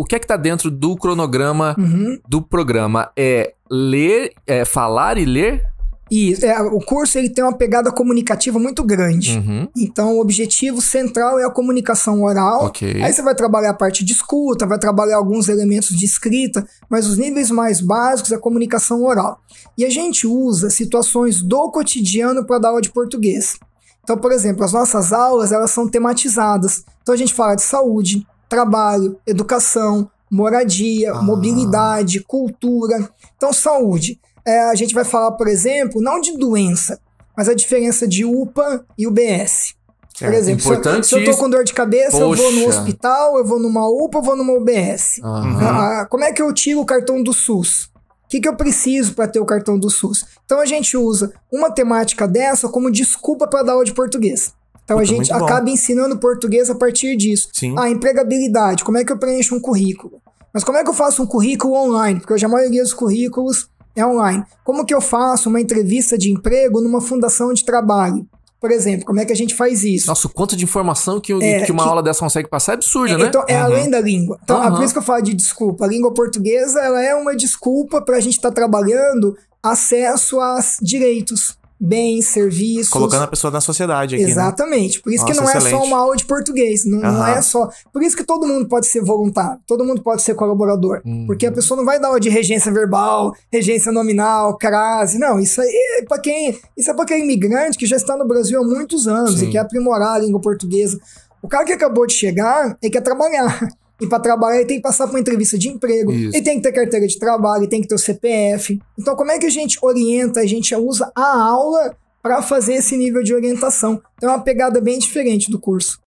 o que é que tá dentro do cronograma uhum. do programa? É ler, é falar e ler? E é, o curso ele tem uma pegada comunicativa muito grande. Uhum. Então, o objetivo central é a comunicação oral. Okay. Aí você vai trabalhar a parte de escuta, vai trabalhar alguns elementos de escrita, mas os níveis mais básicos é a comunicação oral. E a gente usa situações do cotidiano para dar aula de português. Então, por exemplo, as nossas aulas elas são tematizadas. Então, a gente fala de saúde, trabalho, educação, moradia, ah. mobilidade, cultura. Então, saúde. É, a gente vai falar, por exemplo, não de doença, mas a diferença de UPA e UBS. Por é, exemplo, importante se, eu, se eu tô com dor de cabeça, Poxa. eu vou no hospital, eu vou numa UPA, eu vou numa UBS. Uhum. Ah, ah, como é que eu tiro o cartão do SUS? O que, que eu preciso para ter o cartão do SUS? Então a gente usa uma temática dessa como desculpa para dar aula de português. Então Puta, a gente acaba bom. ensinando português a partir disso. Sim. A empregabilidade, como é que eu preencho um currículo? Mas como é que eu faço um currículo online? Porque hoje a maioria dos currículos é online. Como que eu faço uma entrevista de emprego numa fundação de trabalho? Por exemplo, como é que a gente faz isso? Nossa, o quanto de informação que, é, que uma que, aula dessa consegue passar é absurdo, é, né? Então, é uhum. além da língua. Então, uhum. por isso que eu falo de desculpa. A língua portuguesa, ela é uma desculpa para a gente estar tá trabalhando acesso a direitos bens, serviços. Colocando a pessoa na sociedade aqui. Né? Exatamente. Né? Por isso Nossa, que não excelente. é só uma aula de português. Não, uhum. não, é só. Por isso que todo mundo pode ser voluntário, todo mundo pode ser colaborador. Uhum. Porque a pessoa não vai dar aula de regência verbal, regência nominal, crase. Não, isso aí é para quem. Isso é para quem é imigrante que já está no Brasil há muitos anos Sim. e quer aprimorar a língua portuguesa. O cara que acabou de chegar, ele é quer trabalhar. E para trabalhar, ele tem que passar por uma entrevista de emprego, Isso. ele tem que ter carteira de trabalho, ele tem que ter o CPF. Então, como é que a gente orienta, a gente usa a aula para fazer esse nível de orientação? Então, é uma pegada bem diferente do curso.